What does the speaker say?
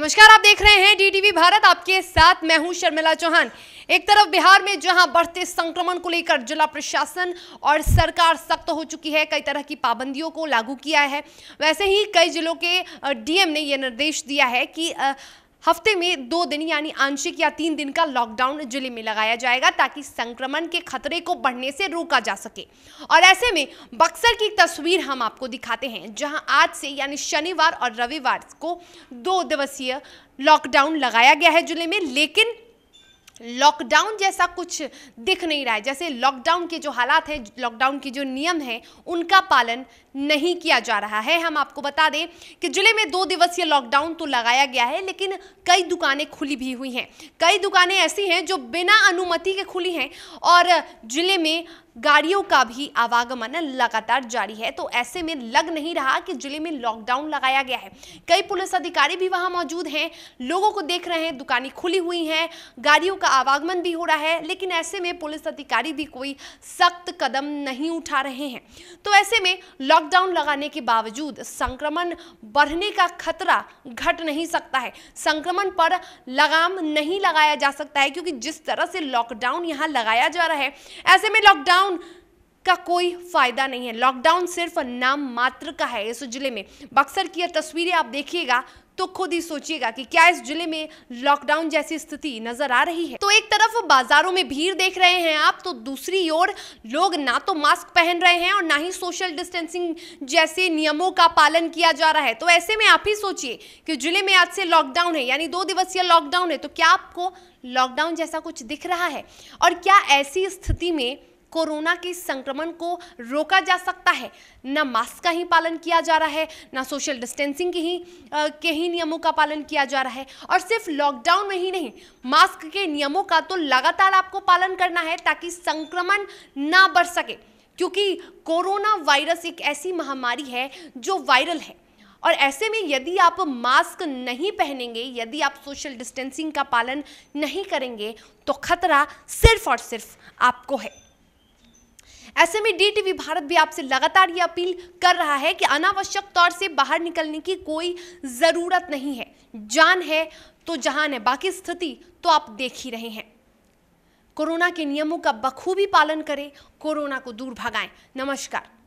नमस्कार आप देख रहे हैं डीटीवी भारत आपके साथ मैं हूं शर्मिला चौहान एक तरफ बिहार में जहां बढ़ते संक्रमण को लेकर जिला प्रशासन और सरकार सख्त हो चुकी है कई तरह की पाबंदियों को लागू किया है वैसे ही कई जिलों के डीएम ने यह निर्देश दिया है कि हफ्ते में दो दिन यानी आंशिक या तीन दिन का लॉकडाउन जिले में लगाया जाएगा ताकि संक्रमण के खतरे को बढ़ने से रोका जा सके और ऐसे में बक्सर की तस्वीर हम आपको दिखाते हैं जहां आज से यानी शनिवार और रविवार को दो दिवसीय लॉकडाउन लगाया गया है जिले में लेकिन लॉकडाउन जैसा कुछ दिख नहीं रहा है जैसे लॉकडाउन के जो हालात हैं लॉकडाउन के जो नियम हैं उनका पालन नहीं किया जा रहा है हम आपको बता दें कि जिले में दो दिवसीय लॉकडाउन तो लगाया गया है लेकिन कई दुकानें खुली भी हुई हैं कई दुकानें ऐसी हैं जो बिना अनुमति के खुली हैं और जिले में गाड़ियों का भी आवागमन लगातार जारी है तो ऐसे में लग नहीं रहा कि जिले में लॉकडाउन लगाया गया है कई पुलिस अधिकारी भी वहां मौजूद हैं लोगों को देख रहे हैं दुकानें खुली हुई हैं गाड़ियों का आवागमन भी हो रहा है लेकिन ऐसे में पुलिस अधिकारी भी कोई सख्त कदम नहीं उठा रहे हैं तो ऐसे में लॉकडाउन लगाने के बावजूद संक्रमण बढ़ने का खतरा घट नहीं सकता है संक्रमण पर लगाम नहीं लगाया जा सकता है क्योंकि जिस तरह से लॉकडाउन यहाँ लगाया जा रहा है ऐसे में लॉकडाउन लॉकडाउन का कोई फायदा नहीं है लॉकडाउन सिर्फ नाम मात्र का है इस जिले में बक्सर की तस्वीरें आप देखिएगा तो खुद ही सोचिएगा कि क्या इस जिले में लॉकडाउन जैसी स्थिति नजर आ रही है तो एक तरफ बाजारों में भीड़ देख रहे हैं आप तो दूसरी ओर लोग ना तो मास्क पहन रहे हैं और ना ही सोशल डिस्टेंसिंग जैसे नियमों का पालन किया जा रहा है तो ऐसे में आप ही सोचिए कि जिले में आज से लॉकडाउन है यानी दो दिवसीय लॉकडाउन है तो क्या आपको लॉकडाउन जैसा कुछ दिख रहा है और क्या ऐसी स्थिति में कोरोना के संक्रमण को रोका जा सकता है न मास्क का ही पालन किया जा रहा है न सोशल डिस्टेंसिंग के ही आ, के ही नियमों का पालन किया जा रहा है और सिर्फ लॉकडाउन में ही नहीं मास्क के नियमों का तो लगातार आपको पालन करना है ताकि संक्रमण ना बढ़ सके क्योंकि कोरोना वायरस एक ऐसी महामारी है जो वायरल है और ऐसे में यदि आप मास्क नहीं पहनेंगे यदि आप सोशल डिस्टेंसिंग का पालन नहीं करेंगे तो खतरा सिर्फ और सिर्फ आपको है ऐसे में डी टीवी भारत भी आपसे लगातार ये अपील कर रहा है कि अनावश्यक तौर से बाहर निकलने की कोई ज़रूरत नहीं है जान है तो जहान है बाकी स्थिति तो आप देख ही रहे हैं कोरोना के नियमों का बखूबी पालन करें कोरोना को दूर भगाएं नमस्कार